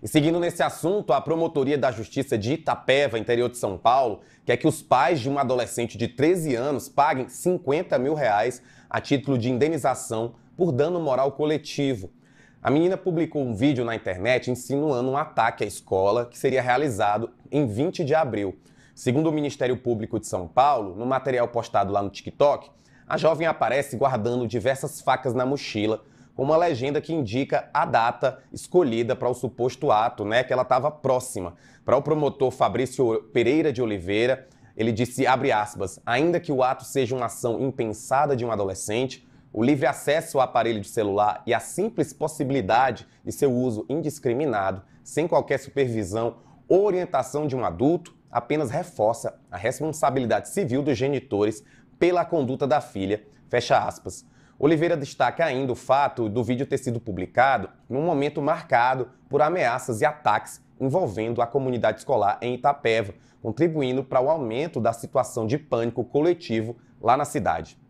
E seguindo nesse assunto, a Promotoria da Justiça de Itapeva, interior de São Paulo, quer que os pais de uma adolescente de 13 anos paguem 50 mil reais a título de indenização por dano moral coletivo. A menina publicou um vídeo na internet insinuando um ataque à escola que seria realizado em 20 de abril. Segundo o Ministério Público de São Paulo, no material postado lá no TikTok, a jovem aparece guardando diversas facas na mochila uma legenda que indica a data escolhida para o suposto ato, né, que ela estava próxima. Para o promotor Fabrício Pereira de Oliveira, ele disse, abre aspas, ainda que o ato seja uma ação impensada de um adolescente, o livre acesso ao aparelho de celular e a simples possibilidade de seu uso indiscriminado, sem qualquer supervisão ou orientação de um adulto, apenas reforça a responsabilidade civil dos genitores pela conduta da filha, fecha aspas. Oliveira destaca ainda o fato do vídeo ter sido publicado num momento marcado por ameaças e ataques envolvendo a comunidade escolar em Itapeva, contribuindo para o aumento da situação de pânico coletivo lá na cidade.